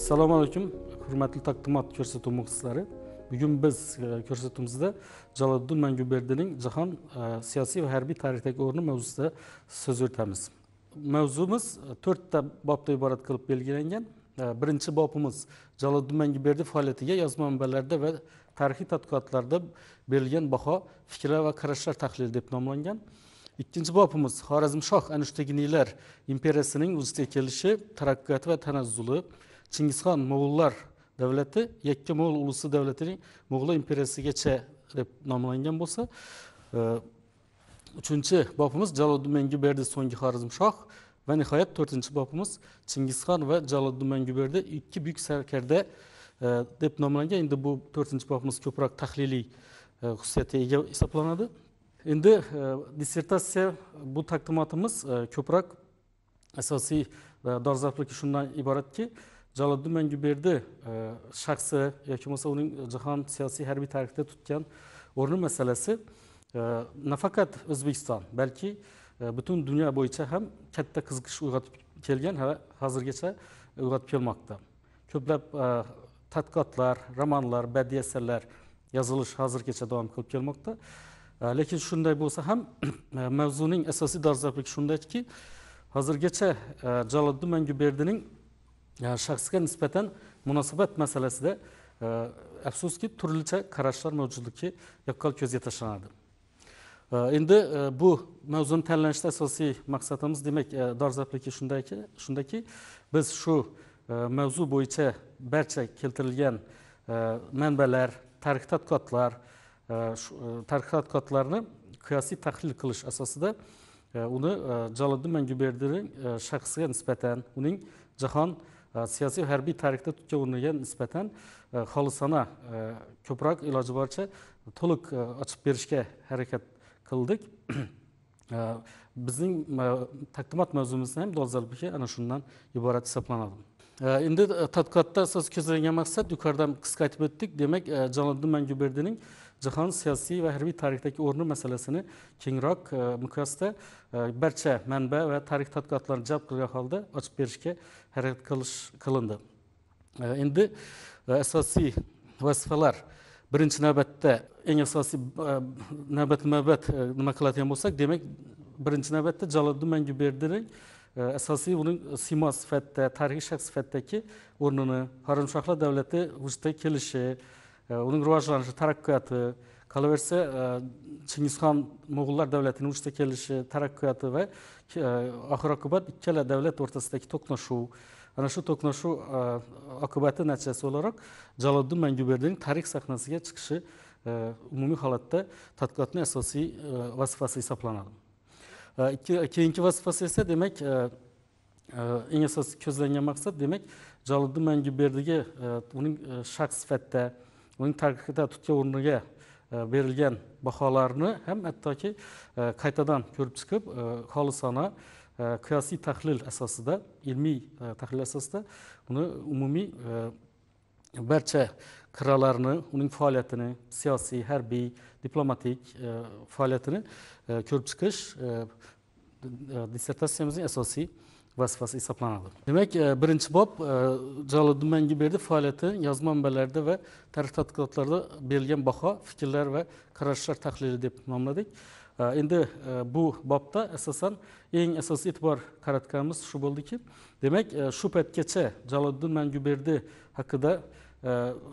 assalomu alaykum hurmatli taqdimot ko'rsatuv muxlislari bugun biz e, ko'rsatuvimizda jaloliddin manguberdining jahon e, siyosiy va harbiy tarixdagi o'rni mavzusida so'z yuritamiz mavzumiz e, to'rtta bobdan iborat qilib belgilangan birinchi bobimiz jaloliddin manguberdi faoliyatiga yozma manbalarda va tarixiy tadqiqotlarda berilgan baho fikrlar va qarashlar tahlili deb nomlangan ikkinchi bobimiz xorazmshoh anushtegniylar imperiyasining vujudga kelishi taraqqiyoti va tanazzuli chingizxon mo'g'ullar davlati yakka mo'g'ul ulusi davlatining mo'g'ul imperiyasigacha deb nomlangan bo'lsa e, uchinchi bobimiz jaloliddin manguberdi so'nggi shoh va nihoyat to'rtinchi bobimiz chingizxon va jaloliddin manguberdi ikki buyuk sarkarda e, deb nomlangan endi bu to'rtinchi bobimiz ko'proq tahliliy e, xususiyatga ega hisoblanadi endi dissertatsiya bu taqdimotimiz ko'proq asosiy dolzarbligi shundan iboratki jaloliddin manguberdi e, shaxsi yoki bo'lmasa uning jahon siyosiy harbiy tarixida tutgan o'rni masalasi e, nafaqat o'zbekiston balki e, butun dunyo bo'yicha ham katta qiziqish uyg'otib kelgan va hozirgacha uyg'otib kelmoqda ko'plab tadqiqotlar romanlar badiiy asarlar yozilish hozirgacha davom qilib kelmoqda lekin shunday bo'lsa ham mavzuning asosiy dolzarblik shundaki hozirgacha jaloliddin manguberdining shaxsga nisbatan munosabat masalasida e, afsuski turlicha qarashlar mavjudligi yaqqol ko'zga tashlanadi e, endi e, bu mavzuni tanlashda asosiy maqsadimiz demak dorzabligi shundaki shundaki biz shu mavzu bo'yicha barcha keltirilgan manbalar tarixiy tadqiqotlar tarixiy tadqiqotlarni qiyosiy tahlil qilish asosida uni jaloliddin manguberdining shaxsga nisbatan uning jahon Э, siyosiy harbiy tarixda tutgan o'rniga nisbatan e, xolisona e, ko'proq iloji boricha to'liq e, ochib berishga harakat qildik bizning taqdimot mavzumiz ham dolzarbligi ana shundan iborat hisoblanadi endi tadqiqotda asosiy ko'zlangan maqsad yuqoridan qisqa aytib o'tdik demak jaloliddin manguberdining jahon siyosiy va harbiy tarixdagi o'rni masalasini kengroq e, miqyosda e, barcha manba va tarix tadqiqotlarini jalb qilgan holda ochib berishga harakat qilish qilindi e, endi asosiy vazifalar birinchi navbatda eng asosiy navbatma navbat nima qiladigan bo'lsak demak birinchi navbatda jaloliddin manguberdini asosiy uning siymo sifatida tarixiy shaxs sifatidagi o'rnini haramshohlar davlati vujudga kelishi uning rivojlanishi taraqqiyoti qolaversa chingizxon mo'g'ullar davlatini vujudga kelishi taraqqiyoti va oxir oqibat ikkala davlat o'rtasidagi to'qnashuv ana shu to'qnashuv oqibati natijasi o'laroq jaloliddin manguberdining tarix sahnasiga chiqishi umumiy holatda tadqiqotni asosiy vazifasi hisoblanadi keyingi vazifasi esa demak eng asosiy ko'zlangan maqsad demak jaloliddin manguberdiga uning shaxs sifatida uning tarkibida tutya o'rniga e, berilgan baholarni ham hattoki e, qaytadan ko'rib chiqib e, xolisona qiyosiy tahlil asosida ilmiy tahlil asosida uni umumiy barcha qirralarni uning faoliyatini siyosiy harbiy diplomatik faoliyatini ko'rib chiqish dissertatsiyamizning asosiy vazifasi hisoblanadi demak e, birinchi bob e, jaloliddin manguberdiyev faoliyati yozma manbalarda va tarix tadqiqotlarida berilgan baho fikrlar va qarashlar tahlili deb nomladik e, endi bu bobda asosan eng asosiy e'tibor qaratganimiz shu bo'ldiki demak shu paytgacha jaloliddin manguberdi haqida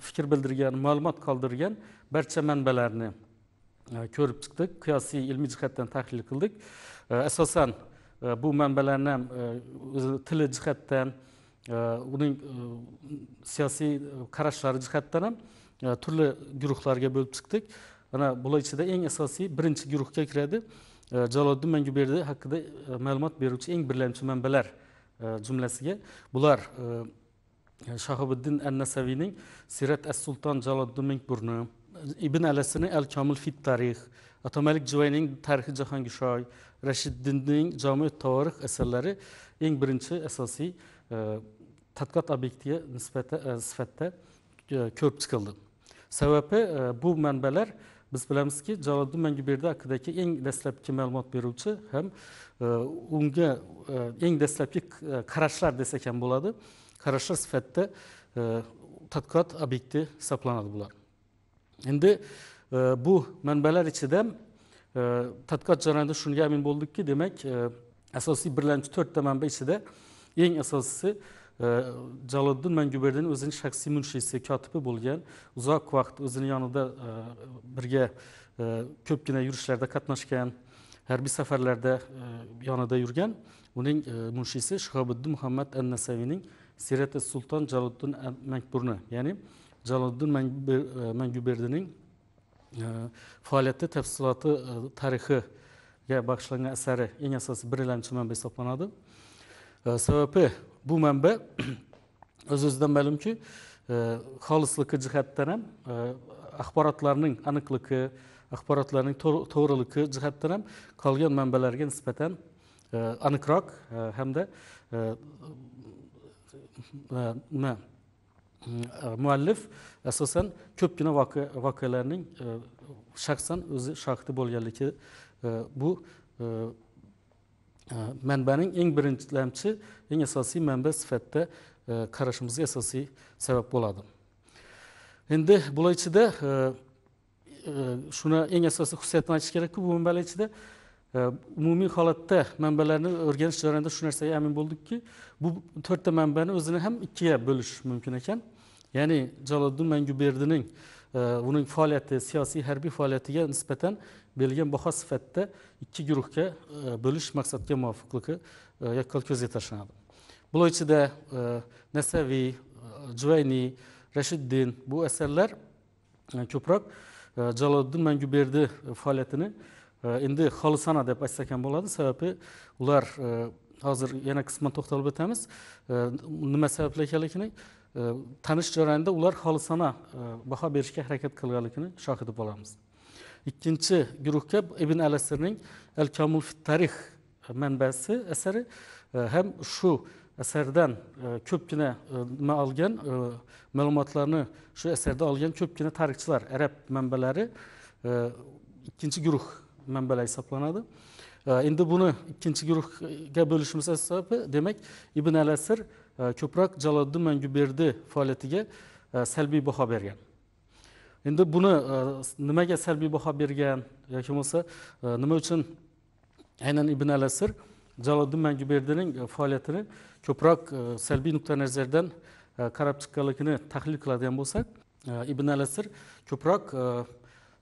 fikr bildirgan ma'lumot qoldirgan barcha manbalarni ko'rib chiqdik qiyosiy ilmiy jihatdan tahlil qildik asosan bu manbalarni ham o'zi tili jihatdan uning siyosiy qarashlari jihatdan ham turli guruhlarga bo'lib chiqdik mana bular ichida eng asosiy birinchi guruhga kiradi jaloliddin manguberdi haqida ma'lumot beruvchi eng birlamchi manbalar jumlasiga bular shahobiddin an nasaviyning sirat as sulton jaloliddin mingburni ibn alasini al komil fit tarix atomalik juvayning tarixi jahongishoy rashiddinning jomi tarix asarlari eng birinchi asosiy e, tadqiqot obyektiga nisbatan e, sifatida e, ko'rib chiqildi sababi bu manbalar biz bilamizki jaloliddin manguberdi haqidagi eng dastlabki ma'lumot beruvchi ham unga eng dastlabki qarashlar desak ham bo'ladi qarashlar sifatida tadqiqot obyekti hisoblanadi bular endi bu manbalar ichida tadqiqot jarayonida shunga amin bo'ldikki demak e, asosiy birlamchi to'rtta manba ichida eng asosiysi e, jaloliddin manguberdini o'zini shaxsiy munshisi kotibi bo'lgan uzoq vaqt o'zini yonida e, birga ko'pgina yurishlarda qatnashgan harbiy safarlarda yonida yurgan uning munshisi shihobiddin muhammad an nasaviyning sirati sulton jaloliddin makburni ya'ni jaloliddin manguberdining faoliyati tafsiloti tarixiga bag'ishlangan asari eng asosiy bir manba hisoblanadi sababi bu manba o'z o'zidan ma'lumki xolisligi jihatdan ham axborotlarning aniqligi axborotlarning to'g'riligi jihatdan ham qolgan manbalarga nisbatan aniqroq hamda nima muallif asosan ko'pgina voqealarning shaxsan o'zi shohidi bo'lganligi bu manbaning eng birinchilamchi eng asosiy manba sifatida qarashimizga asosiy sabab bo'ladi endi bular ichida shuni eng asosiy xususiyatini aytish kerakki bu manbalar ichida umumiy holatda manbalarni o'rganish jarayonida shu narsaga amin bo'ldikki bu to'rtta manbani o'zini ham ikkiga bo'lish mumkin ekan ya'ni jaloliddin manguberdining e, uning faoliyati siyosiy harbiy faoliyatiga nisbatan berilgan baho sifatida ikki guruhga e, bo'lish maqsadga muvofiqligi e, yakkol ko'zga tashlanadi bular ichida nasaviy juvayniy rashiddin bu asarlar ko'proq jaloliddin manguberdi faoliyatini endi xolisona deb aytsak ham bo'ladi sababi ular hozir yana qisman to'xtalib o'tamiz nima sababli ekanligini tanish э, jarayonida ular xolisona э, baho berishga harakat qilganligini shohidi bo'lamiz ikkinchi guruhga ibn alasirning al kamul tarix manbasi asari e, ham shu asardan e, ko'pgina e, nima olgan ma'lumotlarni shu asarda olgan ko'pgina tarixchilar arab manbalari ikkinchi guruh manbalar hisoblanadi endi buni ikkinchi guruhga bo'lishimiz sababi demak ibn al Э, ko'proq jaloliddin manguberdi faoliyatiga э, salbiy baho bergan endi buni э, nimaga salbiy baho bergan yoki bo'lmasa nima uchun aynan ibn al asir jaloliddin manguberdining e, faoliyatini ko'proq e, salbiy nuqtai nazardan e, qarab chiqqanligini tahlil qiladigan bo'lsak ibn al asir ko'proq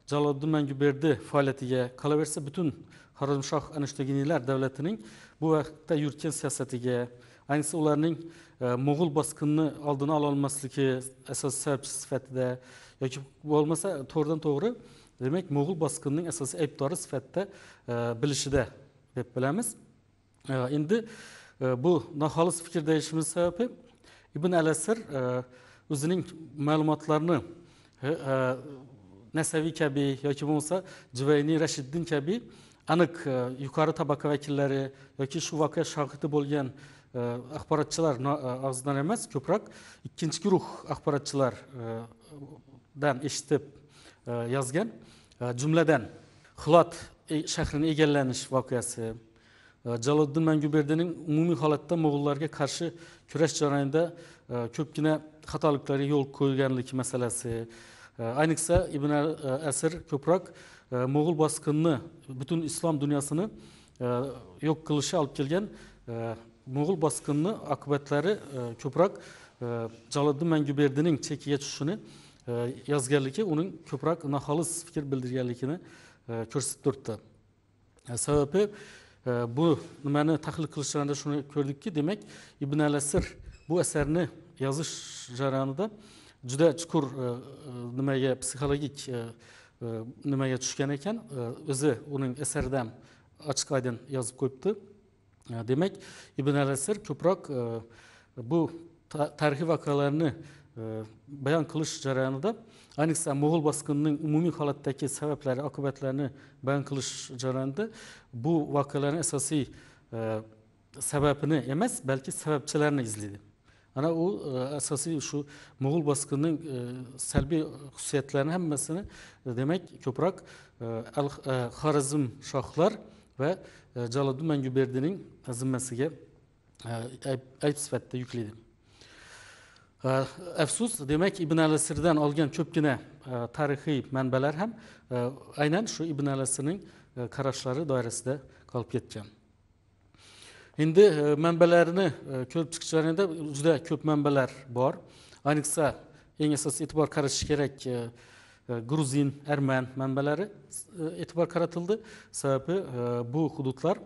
jaloliddin manguberdi faoliyatiga qolaversa butun xorazmshoh anashtaginiylar davlatining bu vaqtda yuritgan siyosatiga ayniqsa ularning e, mo'g'ul bosqinini oldini ololmasligi asosiy sababchisi sifatida yoki bo'lmasa to'g'ridan to'g'ri demak mo'g'ul bosqinining asosiy aybdori sifatida e, bilishida deb bilamiz e, endi bu noxolis fikr deyishimiz sababi ibn al asr o'zining ma'lumotlarini nasaviy kabi yoki bo'lmasa juvayniy rashiddin kabi aniq yuqori tabaqa vakillari yoki shu voqea shohidi bo'lgan axborotchilar og'zidan emas ko'proq ikkinchi guruh axborotchilardan eshitib yozgan jumladan xilot shahrini egallanish voqeasi jaloliddin manguberdining umumiy holatda mo'g'ullarga qarshi kurash jarayonida ko'pgina xatoliklarga yo'l qo'yganlik masalasi ayniqsa ibn asr ko'proq mo'g'ul bosqinini butun islom dunyosini yo'q qilishi olib kelgan mo'g'ul bosqinini oqibatlari e, ko'proq jaloliddin e, manguberdining chekiga tushishini e, yozganligi uning ko'proq noxolis fikr bildirganligini ko'rsatib turibdi sababi bu nimani tahlil qilishlarida shuni ko'rdikki demak ibn al asir bu asarni yozish jarayonida juda chuqur nimaga psixologik nimaga tushgan ekan o'zi uning asaridan ochiq oydin yozib qo'yibdi demak ibn arasir ko'proq e, bu tarixiy voqealarni e, bayon qilish jarayonida ayniqsa mo'g'ul bosqinining umumiy holatdagi sabablari oqibatlarini bayon qilish jarayonida bu voqealarni asosiy e, sababini emas balki sababchilarini izlaydi ana u asosiy shu mo'g'ul bosqinining salbiy xususiyatlarini hammasini demak ko'proq xorazm shohlar va e, jaloddin manguberdining zimmasiga e, ayb sifatida yukladi e, afsus demak ibn al asirdan olgan ko'pgina tarixiy manbalar ham aynan shu ibn al asirning qarashlari doirasida qolib ketgan endi manbalarni ko'rib chiqishlarida juda ko'p manbalar bor ayniqsa eng asosiy e'tibor qaratish kerak E, gruzin arman manbalari e, e'tibor qaratildi sababi e, bu hududlar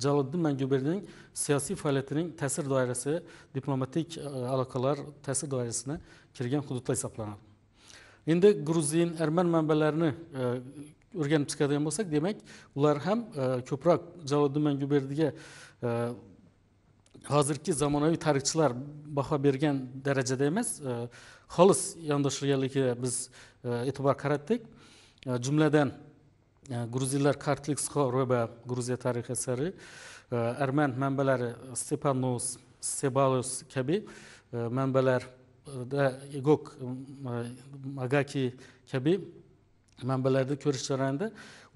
jaloddin manguberdining siyosiy faoliyatining ta'sir doirasi diplomatik aloqalar ta'sir doirasini kirgan hududlar hisoblanadi endi gruzin arman manbalarini o'rganib chiqadigan bo'lsak demak ular ham ko'proq jaloliddin manguberdiga hozirgi zamonaviy tarixchilar baho bergan darajada emas xolis yondashilganligiga biz e, e'tibor qaratdik e, jumladan e, gruzinlar kartliksko ro'ba gruziya tarixi asari arman manbalari stepanos sebalos kabi manbalarda egok magaki kabi manbalarda ko'rish jarayonida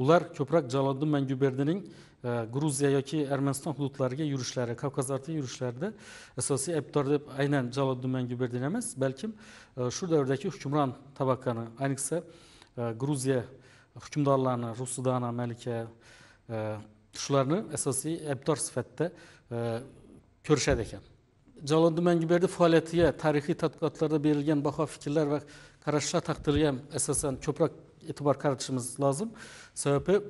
ular ko'proq jaloddin manguberdining E, gruziya yoki armaniston hududlariga yurishlari kavkazlarda yurishlarida asosiy aybdor deb aynan jaloliddin manguberdiyn emas balkim e, shu davrdagi hukmron tabaqani ayniqsa e, gruziya hukmdorlarini rusudana malika shularni asosiy aybdor sifatida ko'rishadi ekan jaloliddin manguberdi faoliyatiga tarixiy tadqiqotlarda berilgan baho fikrlar va qarashlar taqdiriga ham asosan ko'proq e'tibor qaratishimiz lozim sababi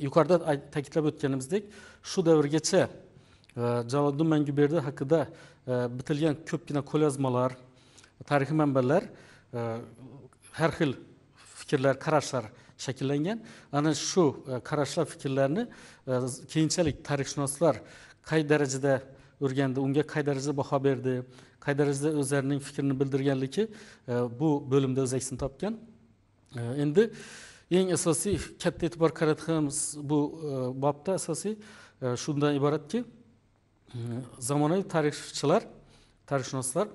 yuqorida ta'kidlab o'tganimizdek shu davrgacha e, jaloliddin manguberdi haqida e, bitilgan ko'pgina qo'lyozmalar tarixiy manbalar e, har xil fikrlar qarashlar shakllangan ana shu qarashlar fikrlarni keyinchalik tarixshunoslar qay darajada o'rgandi unga qay darajada baho berdi qay darajada o'zlarining fikrini bildirganligi bu bo'limda o'z aksini topgan endi eng asosiy katta e'tibor qaratganimiz bu e, bobda asosiy e, shundan iboratki e, zamonaviy tarixchilar tarixshunoslar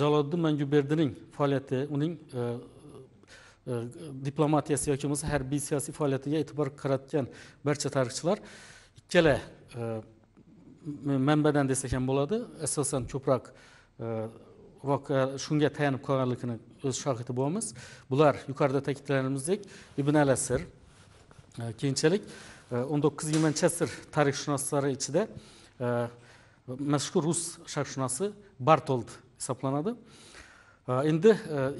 jaloliddin manguberdining faoliyati uning diplomatiyasi yoki bo'lmasa harbiy siyosiy faoliyatiga e'tibor qaratgan barcha tarixchilar ikkala manbadan desak ham bo'ladi asosan ko'proq voqea shunga tayanib qolganligini o'z shohidi bo'lamiz bular yuqorida ta'kidlaganimizdek ibn al asr e, keyinchalik e, o'n to'qqiz yigirmanchi asr tarixshunoslari ichida e, mashhur rus sharqshunosi bartold hisoblanadi endi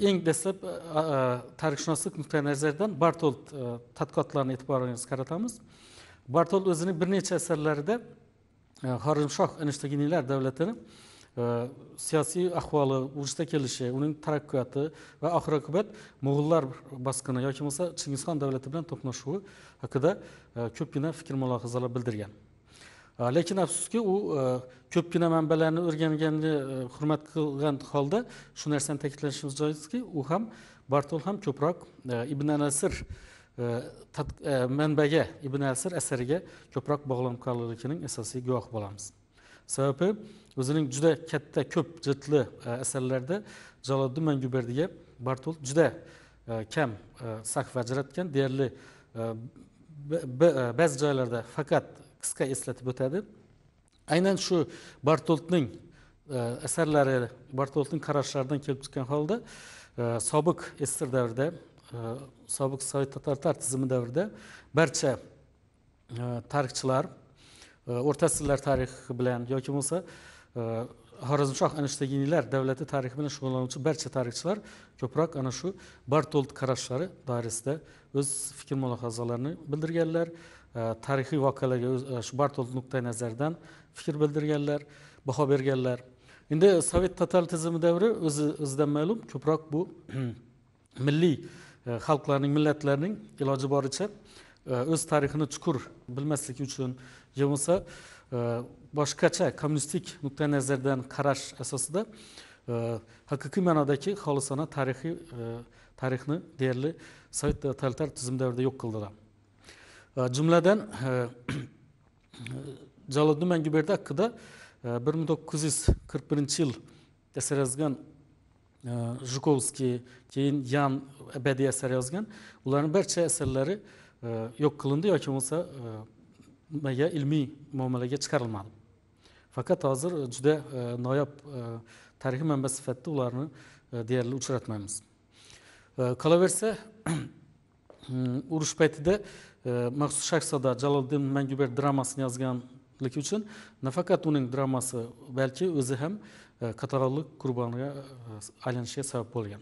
eng dastlab tarixshunoslik nuqtai nazaridan bartold tadqiqotlarini e'tiboringizga qaratamiz bartold o'zining bir necha asarlarida xorazmshoh anishtaginiylar davlatini siyosiy ahvoli urushda kelishi uning taraqqiyoti va oxir oqibat mo'g'ullar bosqini yoki bo'lmasa chingizxon davlati bilan to'qnashuvi haqida e, ko'pgina fikr mulohazalar bildirgan e, lekin afsuski u e, ko'pgina manbalarni o'rganganni hurmat qilgan holda shu narsani ta'kidlashimiz joizki u ham bartol ham ko'proq ibn anasir manbaga ibn asir asariga ko'proq bog'lanib qolganligining asosiy guvohi bo'lamiz sababi o'zining juda katta ko'p jildli e, asarlarida jaloliddin manguberdiga bartold juda e, kam e, sahva ajratgan deyarli ba'zi joylarda faqat qisqa eslatib o'tadi aynan shu bartoldning asarlari bartoldning qarashlaridan kelib chiqqan holda sobiq ssr davrida sobiq sovet tatar tizimi davrida barcha tarixchilar o'rta asrlar tarixi bilan yoki bo'lmasa xorazmshoh anishtaginiylar davlati tarixi bilan shug'ullanuvchi barcha tarixchilar ko'proq ana shu bartold qarashlari doirasida o'z fikr mulohazalarini bildirganlar tarixiy voqealarga shu bartold nuqtai nazaridan fikr bildirganlar baho berganlar endi sovet total tizimi davri o'zi o'zidan ma'lum ko'proq bu milliy xalqlarning millatlarning iloji boricha Э, o'z tarixini chuqur bilmaslik uchun yo bo'lmasa э, boshqacha kommunistik nuqtai nazardan qarash asosida э, haqiqiy ma'nodagi xolisona tarixiy tarixni deyarli sovet totalitar tizim davrida yo'q qildilar jumladan jaloliddin manguberdi haqida bir ming to'qqiz yuz qirq birinchi yil asar yozgan jukovskiy keyin yan abadiy asar yozgan ularni barcha asarlari yo'q qilindi yoki bo'lmasa nimaga e, ilmiy muomalaga chiqarilmadi faqat hozir juda e, noyob e, tarixiy manba sifatida ularni deyarli uchratmaymiz qolaversa urush paytida maxsus shahzoda jaloliddin manguber dramasini yozganligi uchun nafaqat uning dramasi balki o'zi ham katalonlik qurboniga aylanishiga sabab bo'lgan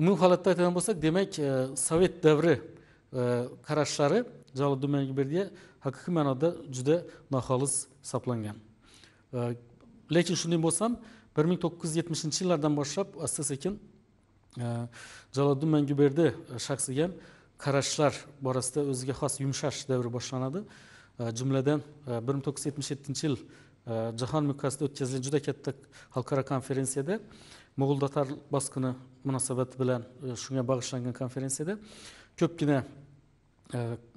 umumiy holatda aytadigan bo'lsak demak sovet davri Э, qarashlari jaloliddin manguberdiya haqiqiy ma'noda juda noxolis hisoblangan э, lekin shunday bo'lsa ham bir ming to'qqiz yuz yetmishinchi yillardan boshlab asta sekin э, jaloliddin manguberdi shaxsiga ham qarashlar borasida o'ziga xos yumshash davri boshlanadi jumladan bir ming to'qqiz yuz yetmish yettinchi yil jahon miqyosida o'tkazilgan juda katta xalqaro konferensiyada mo'g'ul tatar bosqini munosabati bilan e, shunga bag'ishlangan konferensiyada ko'pgina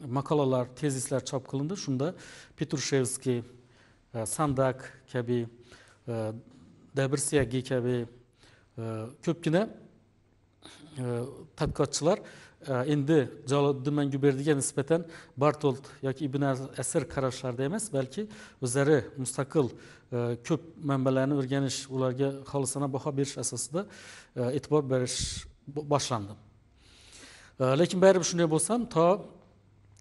makalalar, tezislar chop qilindi shunda Petrushevski, e, sandak kabi e, dabrsyagi kabi e, ko'pgina tadqiqotchilar endi jaloliddin manguberdiga nisbatan bartold yoki ibn asir qarashlarida emas balki o'zlari mustaqil ko'p manbalarni o'rganish ularga xolisona baho berish asosida e'tibor berish boshlandi lekin bir shunday bo'lsam to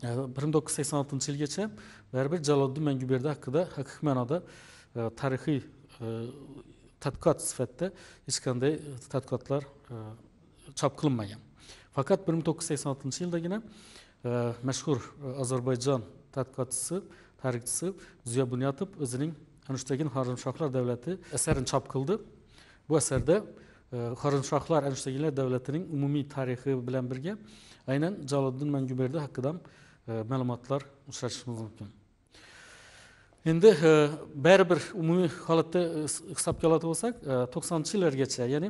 bir ming to'qqiz yuz sakson oltinchi yilgacha baribir jaloliddin manguberdi haqida haqiqiy ma'noda e, tarixiy e, tadqiqot sifatida hech qanday e, tadqiqotlar chop qilinmagan faqat bir ming to'qqiz yuz sakson oltinchi yildagina mashhur ozarbayjon tadqiqotchisi tarixchisi ziyo bunyatov o'zining anushtagin xoramshohlar davlati asarini chop qildi bu asarda xoramshohlar anushtagillar davlatining umumiy tarixi bilan birga aynan jaloliddin manguberdi haqida ham E, ma'lumotlar uchratishimiz mumkin endi e, baribir umumiy holatda e, hisobga oladigan bo'lsak to'qsoninchi yillargacha ya'ni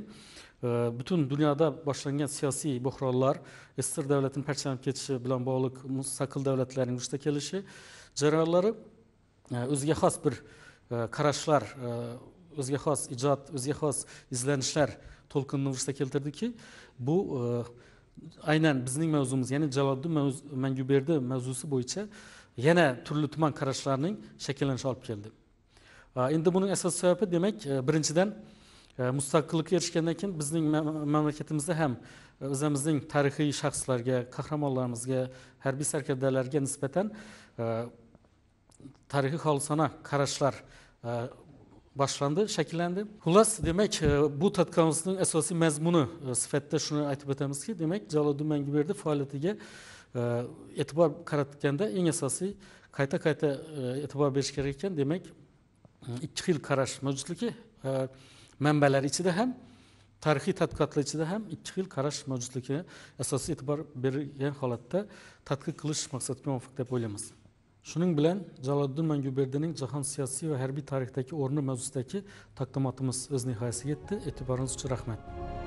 butun dunyoda boshlangan siyosiy bo'hronlar sssr davlatini parchalanib ketishi bilan bog'liq mustaqil davlatlarning vujudga kelishi jarayonlari o'ziga xos bir qarashlar o'ziga xos ijod o'ziga xos izlanishlar to'lqinini vujudga keltirdiki bu aynan bizning mavzumiz ya'ni jaloliddin manguberdi mavzusi bo'yicha yana turli tuman qarashlarning shakllanishi olib keldi endi buning asosiy sababi demak e, birinchidan e, mustaqillikka erishgandan keyin bizning mamlakatimizda ham e, o'zimizning tarixiy shaxslarga qahramonlarimizga harbiy sarkardalarga nisbatan tarixiy xolisona qarashlar boshlandi shakllandi xullas demak e, bu tadqiqotimizning asosiy mazmuni e, sifatida shuni aytib o'tamizki demak jaloliddin manguberdi faoliyatiga e, e'tibor qaratganda eng asosiy qayta qayta e'tibor berish kerak ekan demak ikki xil qarash mavjudligi manbalar ichida ham tarixiy tadqiqotlar ichida ham ikki xil qarash mavjudligini asosiy e'tibor bergan holatda tadqiq qilish maqsadga muvofiq deb o'ylaymiz shuning bilan jaloliddin manguberdining jahon siyosiy va harbiy tarixdagi o'rni mavzusidagi taqdimotimiz o'z nihoyasiga yetdi e'tiboringiz uchun rahmat